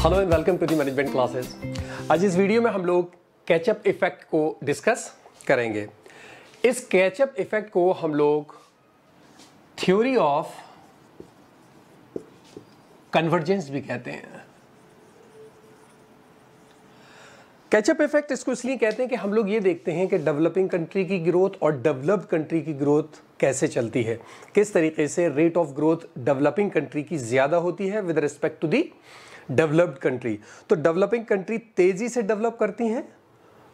hello and welcome to the management classes आज इस video में हम लोग कैचअप इफ़ेक्ट को डिस्कस करेंगे इस कैचअप इफ़ेक्ट को हम लोग थ्योरी ऑफ कन्वर्जेंस भी कहते हैं कैचअप इफेक्ट इसको इसलिए कहते हैं कि हम लोग ये देखते हैं कि डेवलपिंग कंट्री की ग्रोथ और डेवलप्ड कंट्री की ग्रोथ कैसे चलती है किस तरीके से rate of growth developing country की ज़्यादा होती है with respect to the developed country तो डेवलपिंग कंट्री तेज़ी से डेवलप करती हैं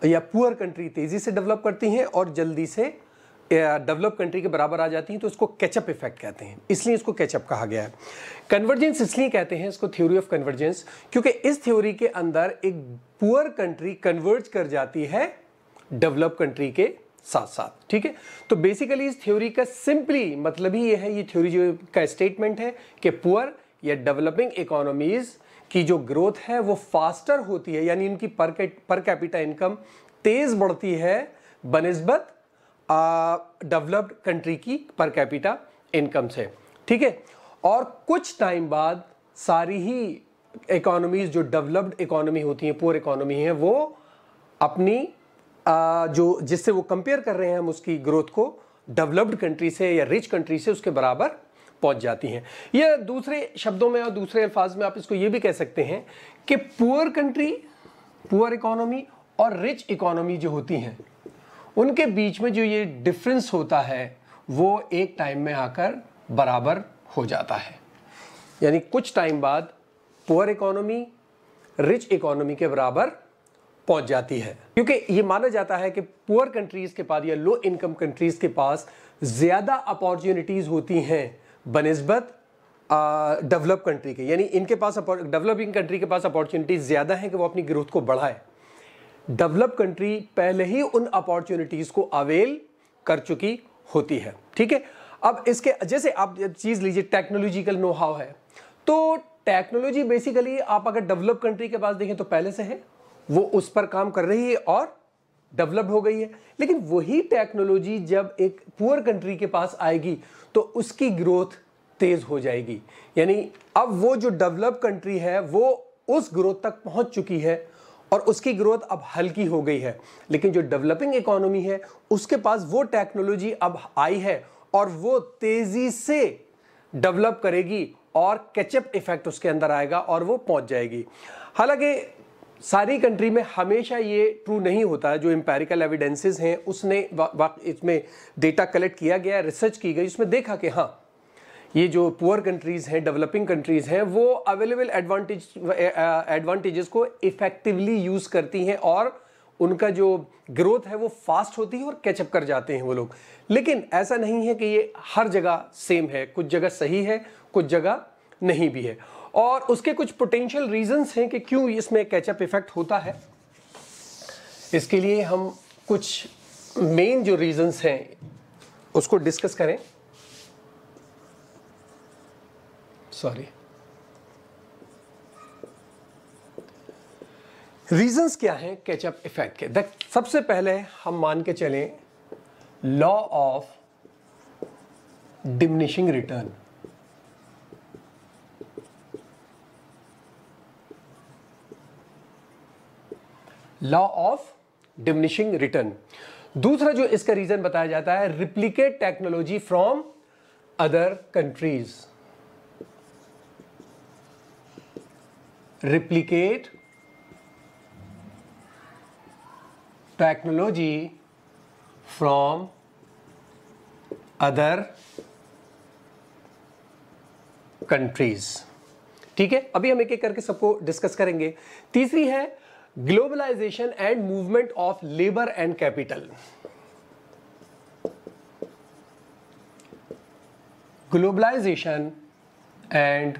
या पुअर कंट्री तेज़ी से डेवलप करती हैं और जल्दी से डेवलप कंट्री के बराबर आ जाती हैं तो इसको कैचअप इफेक्ट कहते हैं इसलिए इसको कैचअप कहा गया है कन्वर्जेंस इसलिए कहते हैं इसको थ्योरी ऑफ कन्वर्जेंस क्योंकि इस थ्योरी के अंदर एक पुअर कंट्री कन्वर्ज कर जाती है डेवलप कंट्री के साथ साथ ठीक है तो बेसिकली इस थ्योरी का सिंपली मतलब ही यह है ये थ्योरी जो का स्टेटमेंट है कि पुअर या डेवलपिंग इकोनॉमीज़ की जो ग्रोथ है वो फास्टर होती है यानी इनकी पर पर कैपिटा इनकम तेज़ बढ़ती है बनस्बत डेवलप्ड कंट्री की पर कैपिटा इनकम से ठीक है और कुछ टाइम बाद सारी ही इकोनॉमीज जो डेवलप्ड इकोनॉमी होती हैं पुअर इकोनॉमी है वो अपनी आ, जो जिससे वो कंपेयर कर रहे हैं हम उसकी ग्रोथ को डेवलप्ड कंट्री से या रिच कंट्री से उसके बराबर पहुंच जाती हैं या दूसरे शब्दों में और दूसरे अल्फाज में आप इसको ये भी कह सकते हैं कि पुअर कंट्री पुअर इकोनॉमी और रिच इकोनॉमी जो होती हैं उनके बीच में जो ये डिफरेंस होता है वो एक टाइम में आकर बराबर हो जाता है यानी कुछ टाइम बाद पुअर इकोनॉमी रिच इकोनॉमी के बराबर पहुंच जाती है क्योंकि ये माना जाता है कि पुअर कंट्रीज़ के पास या लो इनकम कंट्रीज़ के पास ज़्यादा अपॉर्चुनिटीज़ होती हैं बनस्बत डेवलप कंट्री के यानी इनके पास डेवलपिंग कंट्री के पास अपॉर्चुनिटीज़ ज़्यादा हैं कि वो अपनी ग्रोथ को बढ़ाए डेवलप कंट्री पहले ही उन अपॉर्चुनिटीज़ को अवेल कर चुकी होती है ठीक है अब इसके जैसे आप चीज़ लीजिए टेक्नोलॉजिकल नो हाउ है तो टेक्नोलॉजी बेसिकली आप अगर डेवलप कंट्री के पास देखें तो पहले से है वो उस पर काम कर रही है और डेवलप्ड हो गई है लेकिन वही टेक्नोलॉजी जब एक पुअर कंट्री के पास आएगी तो उसकी ग्रोथ तेज़ हो जाएगी यानी अब वो जो डेवलप कंट्री है वो उस ग्रोथ तक पहुंच चुकी है और उसकी ग्रोथ अब हल्की हो गई है लेकिन जो डेवलपिंग इकोनॉमी है उसके पास वो टेक्नोलॉजी अब आई है और वो तेज़ी से डेवलप करेगी और कैचअप इफेक्ट उसके अंदर आएगा और वो पहुंच जाएगी हालांकि सारी कंट्री में हमेशा ये ट्रू नहीं होता है जो एम्पेरिकल एविडेंसेस हैं उसने इसमें डेटा कलेक्ट किया गया रिसर्च की गई उसमें देखा कि हाँ ये जो पुअर कंट्रीज़ हैं डेवलपिंग कंट्रीज़ हैं वो अवेलेबल एडवांटेज एडवांटेजेस को इफ़ेक्टिवली यूज़ करती हैं और उनका जो ग्रोथ है वो फास्ट होती है और कैचअप कर जाते हैं वो लोग लेकिन ऐसा नहीं है कि ये हर जगह सेम है कुछ जगह सही है कुछ जगह नहीं भी है और उसके कुछ पोटेंशियल रीजंस हैं कि क्यों इसमें कैचअप इफेक्ट होता है इसके लिए हम कुछ मेन जो रीजंस हैं उसको डिस्कस करें सॉरी रीजंस क्या हैं कैचअप इफेक्ट के देख सबसे पहले हम मान के चलें law of diminishing return law of diminishing return दूसरा जो इसका रीजन बताया जाता है replicate technology from other countries replicate technology from other countries ठीक है अभी हम एक एक करके सबको डिस्कस करेंगे तीसरी है globalisation and movement of labour and capital globalisation and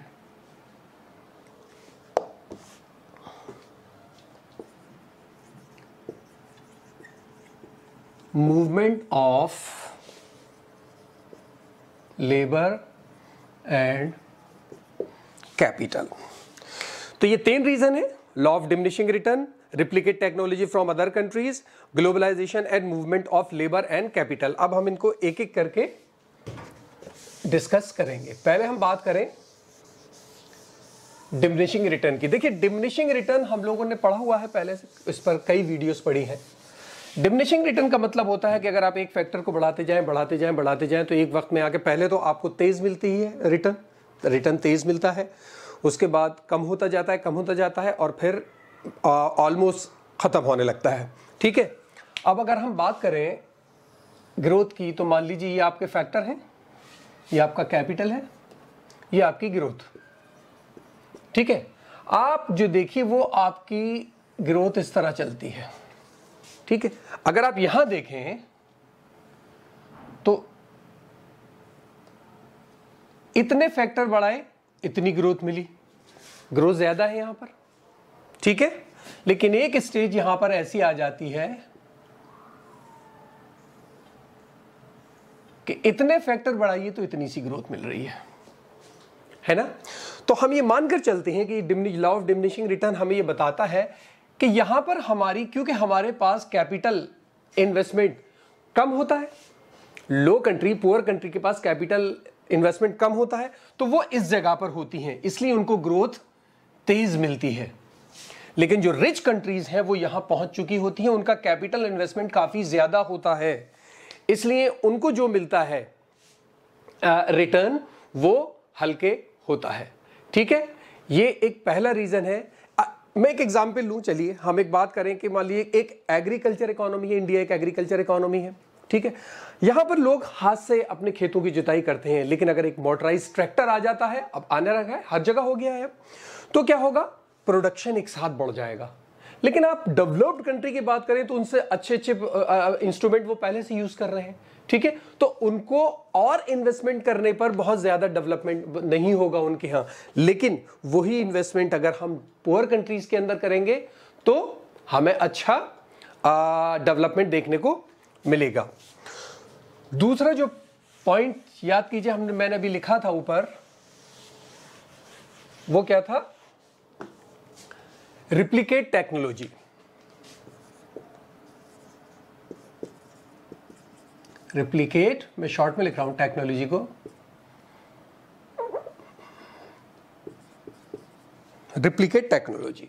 movement of labour and capital तो ये तीन रीजन है law of diminishing return replicate technology from other countries globalisation and movement of labour and capital अब हम इनको एक एक करके डिस्कस करेंगे पहले हम बात करें डिमिनिशिंग रिटर्न की देखिए डिमिनिशिंग रिटर्न हम लोगों ने पढ़ा हुआ है पहले से इस पर कई वीडियोस पढ़ी हैं डिमिनिशिंग रिटर्न का मतलब होता है कि अगर आप एक फैक्टर को बढ़ाते जाएं बढ़ाते जाएं बढ़ाते जाएं तो एक वक्त में आके पहले तो आपको तेज़ मिलती ही है रिटर्न रिटर्न तेज़ मिलता है उसके बाद कम होता जाता है कम होता जाता है और फिर ऑलमोस्ट ख़त्म होने लगता है ठीक है अब अगर हम बात करें ग्रोथ की तो मान लीजिए ये आपके फैक्टर हैं ये आपका कैपिटल है ये आपकी ग्रोथ ठीक है आप जो देखिए वो आपकी ग्रोथ इस तरह चलती है ठीक है अगर आप यहां देखें तो इतने फैक्टर बढ़ाए इतनी ग्रोथ मिली ग्रोथ ज़्यादा है यहां पर ठीक है लेकिन एक स्टेज यहां पर ऐसी आ जाती है कि इतने फैक्टर बढ़ाइए तो इतनी सी ग्रोथ मिल रही है है ना तो हम ये मानकर चलते हैं कि लॉ ऑफ डिमिनिशिंग रिटर्न हमें ये बताता है कि यहां पर हमारी क्योंकि हमारे पास कैपिटल इन्वेस्टमेंट कम होता है लो कंट्री पुअर कंट्री के पास कैपिटल इन्वेस्टमेंट कम होता है तो वो इस जगह पर होती हैं इसलिए उनको ग्रोथ तेज मिलती है लेकिन जो रिच कंट्रीज हैं वो यहाँ पहुंच चुकी होती हैं उनका कैपिटल इन्वेस्टमेंट काफ़ी ज़्यादा होता है इसलिए उनको जो मिलता है रिटर्न वो हल्के होता है ठीक है ये एक पहला रीज़न है आ, मैं एक एग्जाम्पल लूँ चलिए हम एक बात करें कि मान लीजिए एक एग्रीकल्चर इकोनॉमी है इंडिया एक एग्रीकल्चर इकोनॉमी है ठीक है यहां पर लोग हाथ से अपने खेतों की जुताई करते हैं लेकिन अगर एक मोटराइज ट्रैक्टर आ जाता है अब आने लगा है हर जगह हो गया है तो क्या होगा प्रोडक्शन एक साथ बढ़ जाएगा लेकिन आप डेवलप्ड कंट्री की बात करें तो उनसे अच्छे अच्छे इंस्ट्रूमेंट वो पहले से यूज कर रहे हैं ठीक है तो उनको और इन्वेस्टमेंट करने पर बहुत ज़्यादा डेवलपमेंट नहीं होगा उनके यहां लेकिन वही इन्वेस्टमेंट अगर हम पुअर कंट्रीज के अंदर करेंगे तो हमें अच्छा डेवलपमेंट देखने को मिलेगा दूसरा जो पॉइंट याद कीजिए हमने मैंने अभी लिखा था ऊपर वो क्या था रिप्लिकेट टेक्नोलॉजी रिप्लिकेट मैं शॉर्ट में लिख रहा हूं टेक्नोलॉजी को रिप्लिकेट टेक्नोलॉजी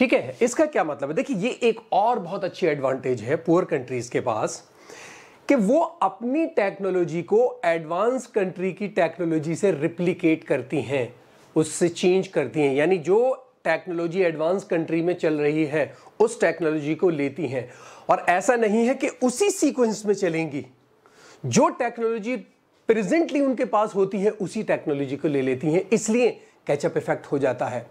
ठीक है इसका क्या मतलब है देखिए ये एक और बहुत अच्छी एडवांटेज है पुअर कंट्रीज के पास कि वो अपनी टेक्नोलॉजी को एडवांस कंट्री की टेक्नोलॉजी से रिप्लीकेट करती हैं उससे चेंज करती हैं यानी जो टेक्नोलॉजी एडवांस कंट्री में चल रही है उस टेक्नोलॉजी को लेती हैं और ऐसा नहीं है कि उसी सीक्वेंस में चलेंगी जो टेक्नोलॉजी प्रेजेंटली उनके पास होती है उसी टेक्नोलॉजी को ले लेती हैं इसलिए कैचअप इफेक्ट हो जाता है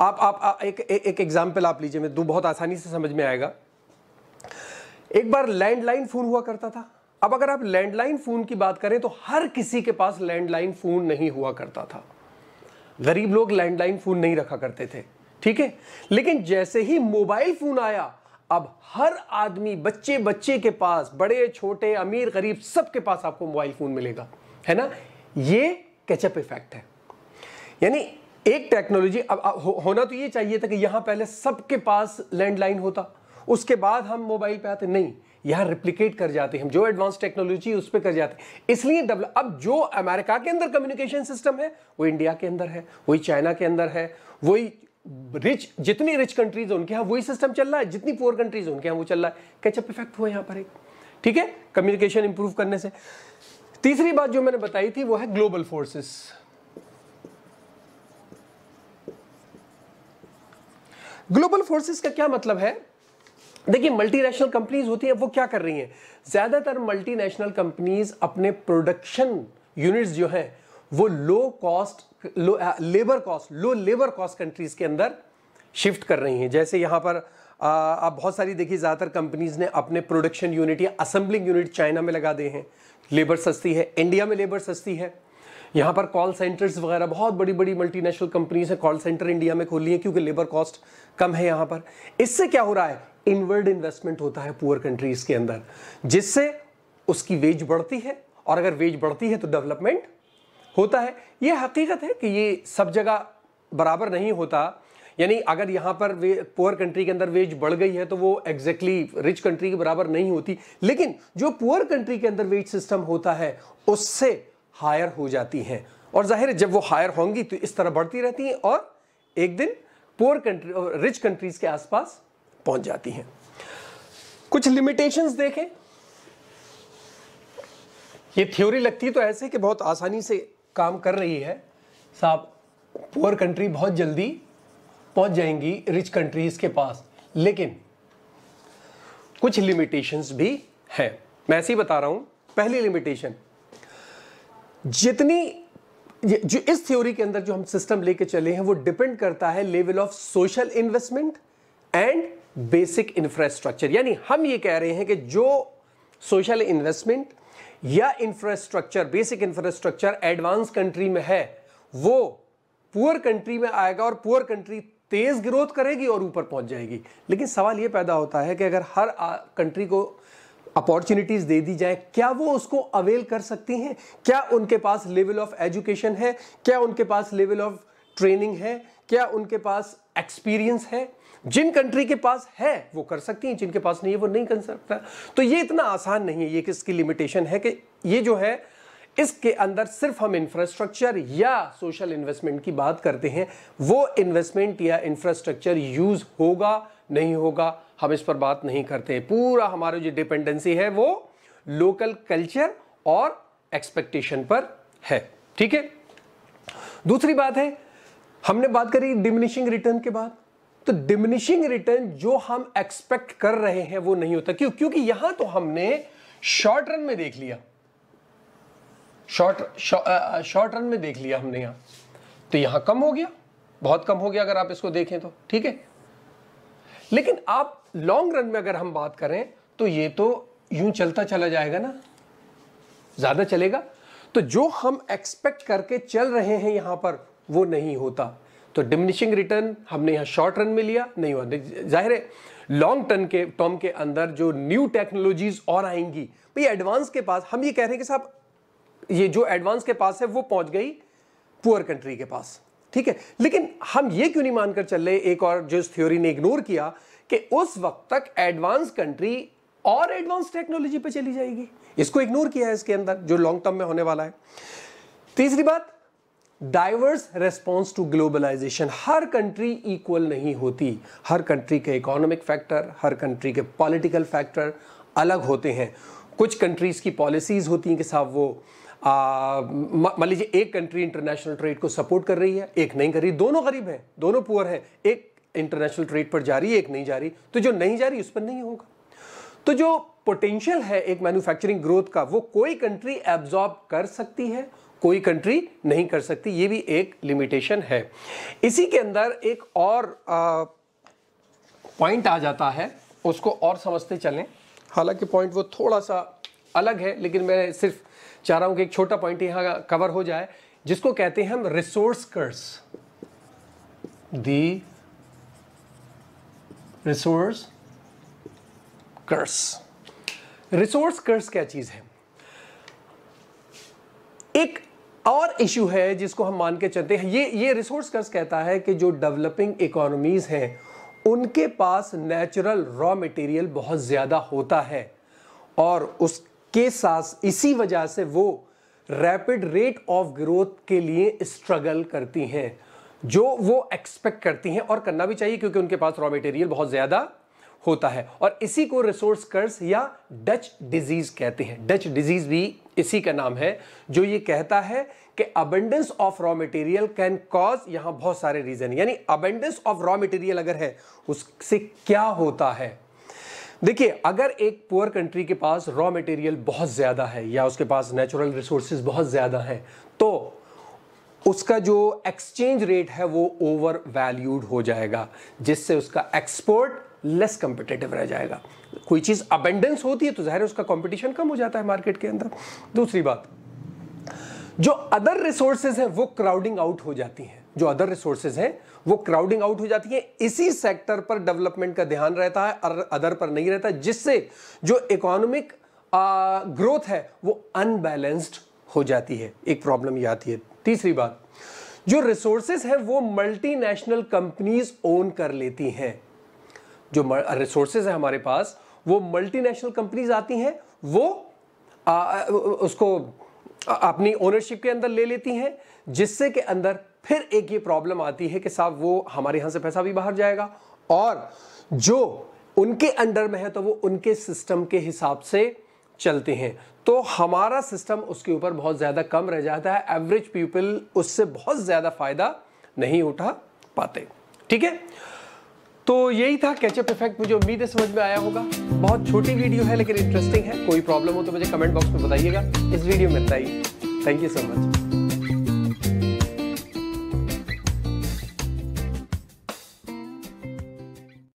आप आप एक एक एग्जाम्पल आप लीजिए मैं दो बहुत आसानी से समझ में आएगा एक बार लैंडलाइन फ़ोन हुआ करता था अब अगर आप लैंडलाइन फ़ोन की बात करें तो हर किसी के पास लैंडलाइन फ़ोन नहीं हुआ करता था गरीब लोग लैंडलाइन फ़ोन नहीं रखा करते थे ठीक है लेकिन जैसे ही मोबाइल फ़ोन आया अब हर आदमी बच्चे बच्चे के पास बड़े छोटे अमीर गरीब सबके पास आपको मोबाइल फ़ोन मिलेगा है ना ये कैचअप इफेक्ट है यानी एक टेक्नोलॉजी अब हो, होना तो ये चाहिए था कि यहाँ पहले सबके पास लैंडलाइन होता उसके बाद हम मोबाइल पे आते नहीं यहाँ रिप्लिकेट कर जाते हम जो एडवांस टेक्नोलॉजी उस पर कर जाते इसलिए अब जो अमेरिका के अंदर कम्युनिकेशन सिस्टम है वो इंडिया के अंदर है वही चाइना के अंदर है वही रिच जितनी रिच कंट्रीज उनके यहाँ वही सिस्टम चल रहा है जितनी पुअर कंट्रीज उनके यहाँ वो चल रहा है कैचअप इफेक्ट हुआ यहाँ पर एक ठीक है कम्युनिकेशन इंप्रूव करने से तीसरी बात जो मैंने बताई थी वो है ग्लोबल फोर्सेस ग्लोबल फोर्सेस का क्या मतलब है देखिए मल्टीनेशनल कंपनीज होती हैं वो क्या कर रही हैं ज़्यादातर मल्टीनेशनल कंपनीज अपने प्रोडक्शन यूनिट्स जो हैं वो low cost low labour cost low labour cost countries के अंदर शिफ्ट कर रही हैं जैसे यहाँ पर uh, आप बहुत सारी देखिए ज़्यादातर कंपनीज़ ने अपने प्रोडक्शन यूनिट या असेंबलिंग यूनिट चाइना में लगा दिए हैं लेबर सस्ती है इंडिया में लेबर सस्ती है यहाँ पर कॉल सेंटर्स वगैरह बहुत बड़ी बड़ी मल्टीनेशनल कंपनीज हैं कॉल सेंटर इंडिया में खोल लिए क्योंकि लेबर कॉस्ट कम है यहाँ पर इससे क्या हो रहा है इनवर्ड इन्वेस्टमेंट होता है पुअर कंट्रीज के अंदर जिससे उसकी वेज बढ़ती है और अगर वेज बढ़ती है तो डेवलपमेंट होता है ये हकीकत है कि ये सब जगह बराबर नहीं होता यानी अगर यहाँ पर पुअर कंट्री के अंदर वेज बढ़ गई है तो वो एग्जैक्टली रिच कंट्री के बराबर नहीं होती लेकिन जो पुअर कंट्री के अंदर वेज सिस्टम होता है उससे हायर हो जाती हैं और जाहिर है जब वो हायर होंगी तो इस तरह बढ़ती रहती हैं और एक दिन पोअर कंट्री और रिच कंट्रीज़ के आसपास पहुंच जाती हैं कुछ लिमिटेशंस देखें ये थ्योरी लगती तो ऐसे कि बहुत आसानी से काम कर रही है साहब पुअर कंट्री बहुत जल्दी पहुंच जाएंगी रिच कंट्रीज़ के पास लेकिन कुछ लिमिटेशंस भी हैं मैं ऐसे ही बता रहा हूं पहली लिमिटेशन जितनी जो इस थ्योरी के अंदर जो हम सिस्टम लेके चले हैं वो डिपेंड करता है level of social investment and basic infrastructure यानी हम ये कह रहे हैं कि जो सोशल इन्वेस्टमेंट या infrastructure basic infrastructure advance country में है वो पुअर कंट्री में आएगा और पुअर कंट्री तेज ग्रोथ करेगी और ऊपर पहुंच जाएगी लेकिन सवाल ये पैदा होता है कि अगर हर कंट्री को अपॉर्चुनिटीज दे दी जाए क्या वो उसको अवेल कर सकती हैं क्या उनके पास लेवल ऑफ एजुकेशन है क्या उनके पास लेवल ऑफ ट्रेनिंग है क्या उनके पास एक्सपीरियंस है जिन कंट्री के पास है वो कर सकती हैं जिनके पास नहीं है वो नहीं कर सकता तो ये इतना आसान नहीं है ये किसकी लिमिटेशन है कि ये जो है इसके अंदर सिर्फ हम इंफ्रास्ट्रक्चर या सोशल इन्वेस्टमेंट की बात करते हैं वो इन्वेस्टमेंट या इंफ्रास्ट्रक्चर यूज होगा नहीं होगा हम इस पर बात नहीं करते पूरा हमारे जो डिपेंडेंसी है वो लोकल कल्चर और एक्सपेक्टेशन पर है ठीक है दूसरी बात है हमने बात करी डिमिनिशिंग रिटर्न के बाद तो डिमिनिशिंग रिटर्न जो हम एक्सपेक्ट कर रहे हैं वो नहीं होता क्यों क्योंकि यहां तो हमने शॉर्ट रन में देख लिया शॉर्ट शॉर्ट रन में देख लिया हमने यहां तो यहां कम हो गया बहुत कम हो गया अगर आप इसको देखें तो ठीक है लेकिन आप लॉन्ग रन में अगर हम बात करें तो ये तो यूं चलता चला जाएगा ना ज़्यादा चलेगा तो जो हम एक्सपेक्ट करके चल रहे हैं यहां पर वो नहीं होता तो डिमिनिशिंग रिटर्न हमने यहां शॉर्ट रन में लिया नहीं हुआ जाहिर है लॉन्ग टर्म के टर्म के अंदर जो न्यू टेक्नोलॉजीज और आएंगी भाई एडवांस के पास हम ये कह रहे हैं कि साहब ये जो एडवांस के पास है वो पहुंच गई पुअर कंट्री के पास ठीक है लेकिन हम ये क्यों नहीं मानकर चल रहे एक और जो इस थ्योरी ने इग्नोर किया कि उस वक्त तक एडवांस कंट्री और एडवांस टेक्नोलॉजी पे चली जाएगी इसको इग्नोर किया है इसके अंदर जो लॉन्ग टर्म में होने वाला है तीसरी बात डाइवर्स रेस्पॉन्स टू ग्लोबलाइजेशन हर कंट्री इक्वल नहीं होती हर कंट्री के इकोनॉमिक फैक्टर हर कंट्री के पॉलिटिकल फैक्टर अलग होते हैं कुछ कंट्रीज़ की पॉलिसीज़ होती हैं कि साहब वो मान लीजिए एक कंट्री इंटरनेशनल ट्रेड को सपोर्ट कर रही है एक नहीं कर रही दोनों गरीब हैं दोनों पुअर हैं एक इंटरनेशनल ट्रेड पर जा रही है एक नहीं जा रही तो जो नहीं जा रही उस पर नहीं होगा तो जो पोटेंशियल है एक मैन्युफैक्चरिंग ग्रोथ का वो कोई कंट्री एब्जॉर्ब कर सकती है कोई कंट्री नहीं कर सकती ये भी एक लिमिटेशन है इसी के अंदर एक और पॉइंट आ जाता है उसको और समझते चलें हालांकि पॉइंट वो थोड़ा सा अलग है लेकिन मैं सिर्फ चाह रहा हूं कि एक छोटा पॉइंट यहां कवर हो जाए जिसको कहते हैं हम resource curse the resource curse resource curse क्या चीज़ है एक और इश्यू है जिसको हम मान के चलते हैं ये ये रिसोर्स कर्स कहता है कि जो डेवलपिंग इकोनॉमीज़ हैं उनके पास नेचुरल रॉ मटेरियल बहुत ज़्यादा होता है और उस के साथ इसी वजह से वो रैपिड रेट ऑफ ग्रोथ के लिए स्ट्रगल करती हैं जो वो एक्सपेक्ट करती हैं और करना भी चाहिए क्योंकि उनके पास रॉ मटेरियल बहुत ज़्यादा होता है और इसी को रिसोर्स कर्स या डच डिजीज़ कहते हैं डच डिजीज़ भी इसी का नाम है जो ये कहता है कि abundance of raw material can cause यहां बहुत सारे रीज़न यानी अबेंडेंस ऑफ रॉ मटेरियल अगर है उससे क्या होता है देखिए अगर एक पुअर कंट्री के पास रॉ मटेरियल बहुत ज़्यादा है या उसके पास नेचुरल रिसोर्सेज बहुत ज़्यादा हैं तो उसका जो एक्सचेंज रेट है वो ओवर वैल्यूड हो जाएगा जिससे उसका एक्सपोर्ट लेस कंपिटेटिव रह जाएगा कोई चीज़ अबेंडेंस होती है तो ज़ाहिर है उसका कंपटीशन कम हो जाता है मार्केट के अंदर दूसरी बात जो अदर रिसोर्सेज हैं वो क्राउडिंग आउट हो जाती हैं जो अदर रिसोर्सेज हैं वो क्राउडिंग आउट हो जाती है इसी सेक्टर पर डेवलपमेंट का ध्यान रहता है और अदर पर नहीं रहता जिससे जो इकोनॉमिक ग्रोथ है वो अनबैलेंस्ड हो जाती है एक प्रॉब्लम ये आती है तीसरी बात जो रिसोर्सेस है वो मल्टीनेशनल कंपनीज ओन कर लेती हैं जो रिसोर्सेज है हमारे पास वो मल्टीनेशनल कंपनीज आती हैं वो आ, उसको अपनी ओनरशिप के अंदर ले लेती हैं जिससे के अंदर फिर एक ये प्रॉब्लम आती है कि साहब वो हमारे यहाँ से पैसा भी बाहर जाएगा और जो उनके अंडर में है तो वो उनके सिस्टम के हिसाब से चलते हैं तो हमारा सिस्टम उसके ऊपर बहुत ज़्यादा कम रह जाता है एवरेज पीपल उससे बहुत ज़्यादा फ़ायदा नहीं उठा पाते ठीक है तो यही था कैचअप इफेक्ट मुझे उम्मीद है समझ में आया होगा बहुत छोटी वीडियो है लेकिन इंटरेस्टिंग है कोई प्रॉब्लम हो तो मुझे कमेंट बॉक्स में बताइएगा इस वीडियो में बताइए थैंक यू सो मच